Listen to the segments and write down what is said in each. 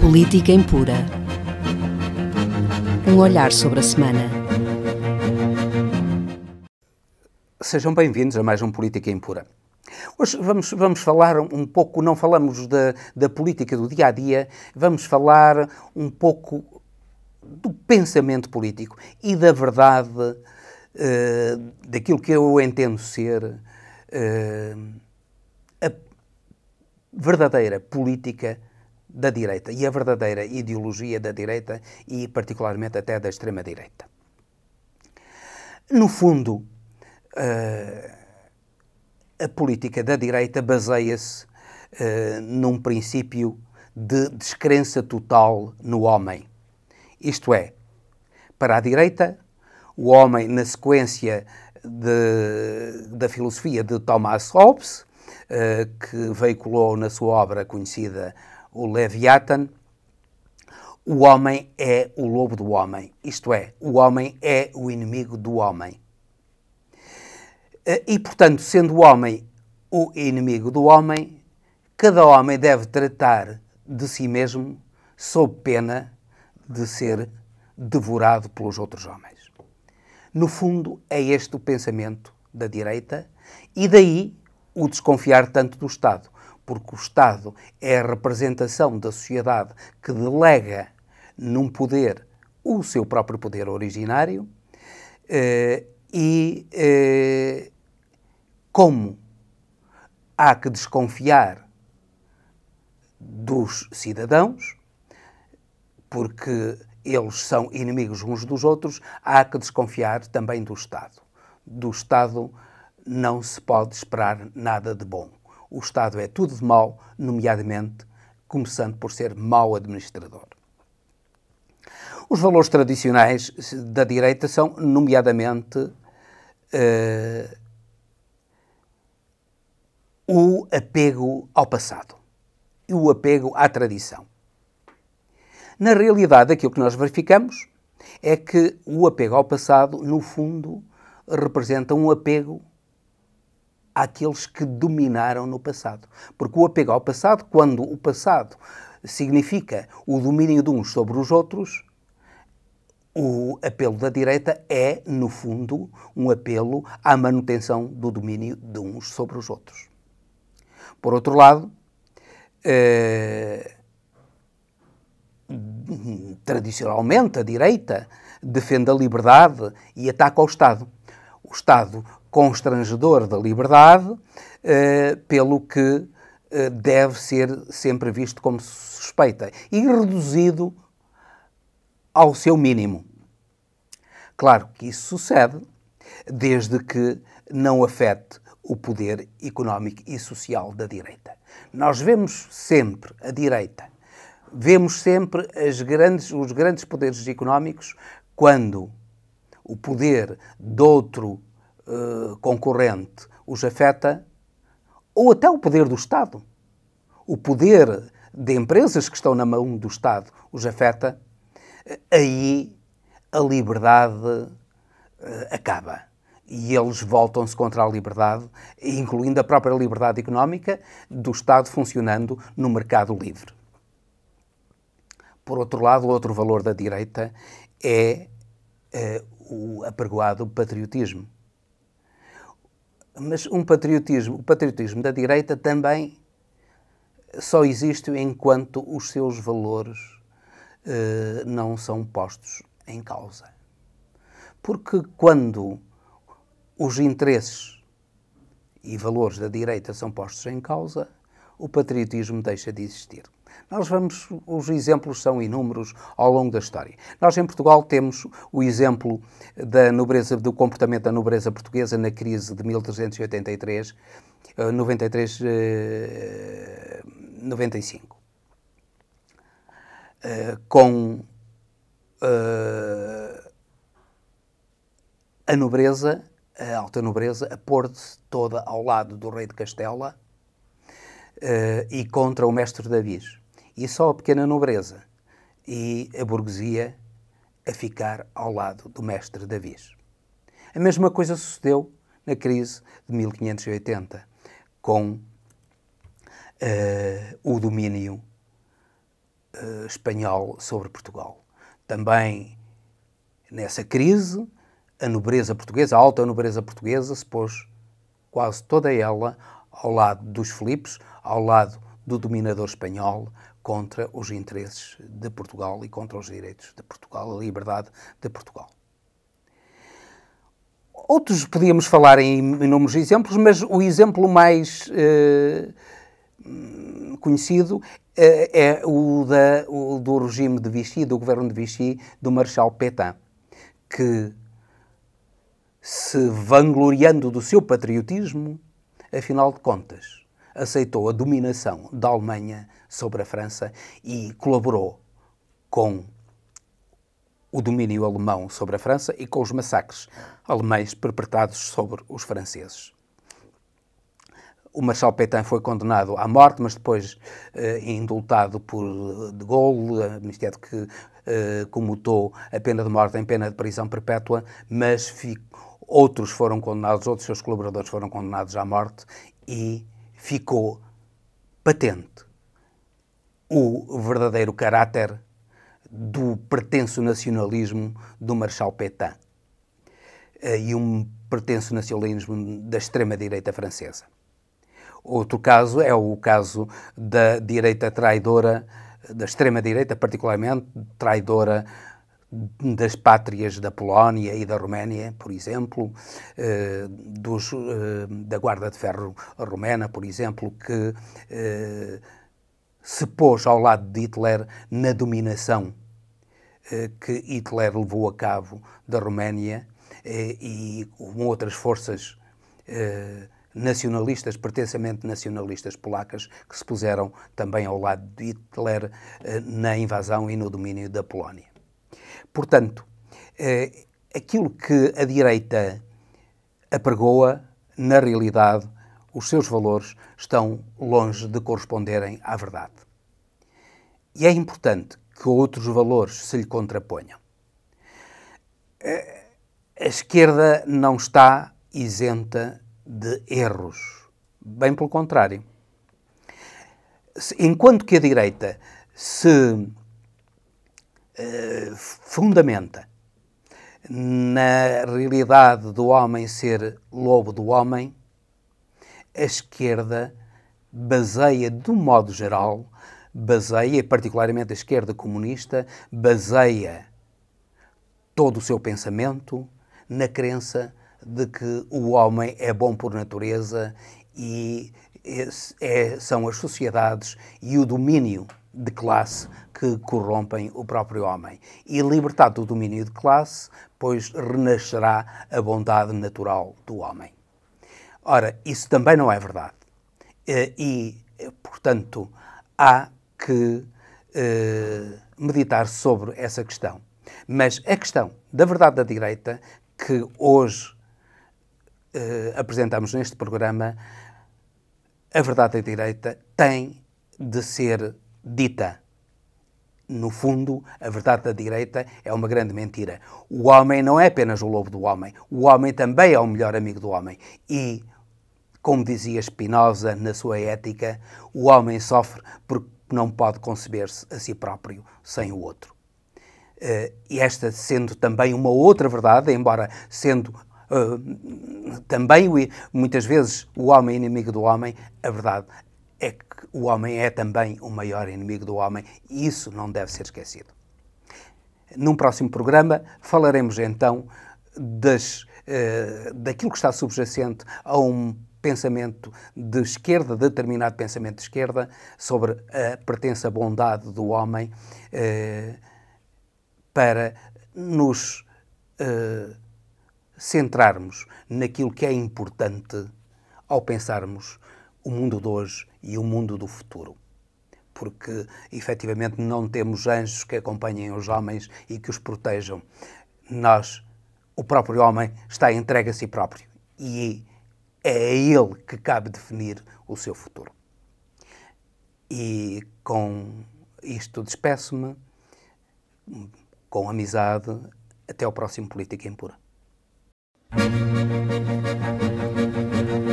Política Impura. Um olhar sobre a semana. Sejam bem-vindos a mais um Política Impura. Hoje vamos, vamos falar um pouco, não falamos da, da política do dia a dia, vamos falar um pouco do pensamento político e da verdade, uh, daquilo que eu entendo ser uh, verdadeira política da direita e a verdadeira ideologia da direita e, particularmente, até da extrema-direita. No fundo, eh, a política da direita baseia-se eh, num princípio de descrença total no homem. Isto é, para a direita, o homem, na sequência de, da filosofia de Thomas Hobbes, eh, que veiculou na sua obra conhecida o Leviathan, o homem é o lobo do homem, isto é, o homem é o inimigo do homem. Eh, e, portanto, sendo o homem o inimigo do homem, cada homem deve tratar de si mesmo sob pena de ser devorado pelos outros homens. No fundo, é este o pensamento da direita, e daí o desconfiar tanto do Estado, porque o Estado é a representação da sociedade que delega num poder o seu próprio poder originário eh, e eh, como há que desconfiar dos cidadãos, porque eles são inimigos uns dos outros, há que desconfiar também do Estado. Do Estado não se pode esperar nada de bom. O Estado é tudo de mau, nomeadamente começando por ser mau administrador. Os valores tradicionais da direita são, nomeadamente, uh, o apego ao passado e o apego à tradição. Na realidade, aquilo que nós verificamos é que o apego ao passado, no fundo, representa um apego àqueles que dominaram no passado. Porque o apego ao passado, quando o passado significa o domínio de uns sobre os outros, o apelo da direita é, no fundo, um apelo à manutenção do domínio de uns sobre os outros. Por outro lado, eh, tradicionalmente a direita defende a liberdade e ataca o Estado. O Estado constrangedor da liberdade, eh, pelo que eh, deve ser sempre visto como suspeita e reduzido ao seu mínimo. Claro que isso sucede, desde que não afete o poder económico e social da direita. Nós vemos sempre a direita, vemos sempre grandes, os grandes poderes económicos quando o poder de outro eh, concorrente os afeta, ou até o poder do Estado. O poder de empresas que estão na mão do Estado os afeta, eh, aí a liberdade uh, acaba. E eles voltam-se contra a liberdade, incluindo a própria liberdade económica do Estado funcionando no mercado livre. Por outro lado, o outro valor da direita é uh, o apregoado patriotismo mas um patriotismo, o patriotismo da direita também só existe enquanto os seus valores uh, não são postos em causa. Porque quando os interesses e valores da direita são postos em causa, o patriotismo deixa de existir. Nós vamos, os exemplos são inúmeros ao longo da história. Nós em Portugal temos o exemplo da nobreza, do comportamento da nobreza portuguesa na crise de 1383, 93, 95. Com eh, a nobreza, a alta nobreza, a pôr-se toda ao lado do rei de Castela eh, e contra o mestre Davis e é só a pequena nobreza e a burguesia a ficar ao lado do mestre Davis. A mesma coisa sucedeu na crise de 1580, com uh, o domínio uh, espanhol sobre Portugal. Também nessa crise, a nobreza portuguesa, a alta nobreza portuguesa, se pôs quase toda ela ao lado dos Filipes, ao lado do dominador espanhol, contra os interesses de Portugal e contra os direitos de Portugal, a liberdade de Portugal. Outros podíamos falar em inúmeros exemplos, mas o exemplo mais eh, conhecido eh, é o, da, o, do regime de Vichy, do governo de Vichy, do Marechal Pétain, que, se vangloriando do seu patriotismo, afinal de contas, aceitou a dominação da Alemanha sobre a França e colaborou com o domínio alemão sobre a França e com os massacres alemães perpetrados sobre os franceses. O Marshal Pétain foi condenado à morte, mas depois eh, indultado por De Gaulle, eh, Ministério que eh, comutou a pena de morte em pena de prisão perpétua, mas fico, outros foram condenados, outros seus colaboradores foram condenados à morte e ficou patente o verdadeiro caráter do pretenso nacionalismo do Marshal Pétain eh, e um pretenso nacionalismo da extrema-direita francesa. Outro caso é o caso da direita traidora, da extrema-direita particularmente, traidora das pátrias da Polónia e da Roménia, por exemplo, eh, dos, eh, da Guarda de Ferro Romena, por exemplo, que eh, se pôs ao lado de Hitler na dominação eh, que Hitler levou a cabo da Roménia eh, e com outras forças eh, nacionalistas, pertencimento nacionalistas polacas, que se puseram também ao lado de Hitler na invasão e no domínio da Polónia. Portanto, eh, aquilo que a direita apregoa, na realidade, os seus valores estão longe de corresponderem à verdade. E é importante que outros valores se lhe contraponham. Eh, a esquerda não está isenta de erros. Bem pelo contrário. Enquanto que a direita se fundamenta na realidade do homem ser lobo do homem, a esquerda baseia, de um modo geral, baseia, particularmente a esquerda comunista, baseia todo o seu pensamento na crença de que o homem é bom por natureza e é, são as sociedades e o domínio de classe que corrompem o próprio homem. E libertado do domínio de classe, pois renascerá a bondade natural do homem. Ora, isso também não é verdade. Eh, e, eh, portanto, há que eh, meditar sobre essa questão. Mas a questão da verdade da direita, que hoje eh, apresentamos neste programa, a verdade da direita tem de ser dita. No fundo, a verdade da direita é uma grande mentira. O homem não é apenas o lobo do homem, o homem também é o melhor amigo do homem. E, como dizia Spinoza na sua ética, o homem sofre porque não pode conceber-se a si próprio sem o outro. Eh, e esta sendo também uma outra verdade, embora sendo Uh, também muitas vezes o homem inimigo do homem, a verdade o homem é também o maior inimigo do homem e isso não deve ser esquecido. Num próximo programa falaremos então das, eh, daquilo que está subjacente a um pensamento de esquerda, determinado pensamento de esquerda, sobre a pertença bondade do homem eh, para nos eh, centrarmos naquilo que é importante ao pensarmos o mundo de hoje e o mundo do futuro. Porque efetivamente não temos anjos que acompanhem os homens e que os protejam. Nós, o próprio homem, está entregue a si próprio e é a ele que cabe definir o seu futuro. E com isto despeço-me, com amizade, até ao próximo Política Impura.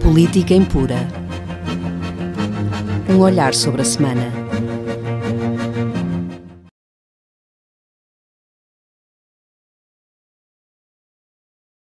Política Impura um olhar sobre a semana.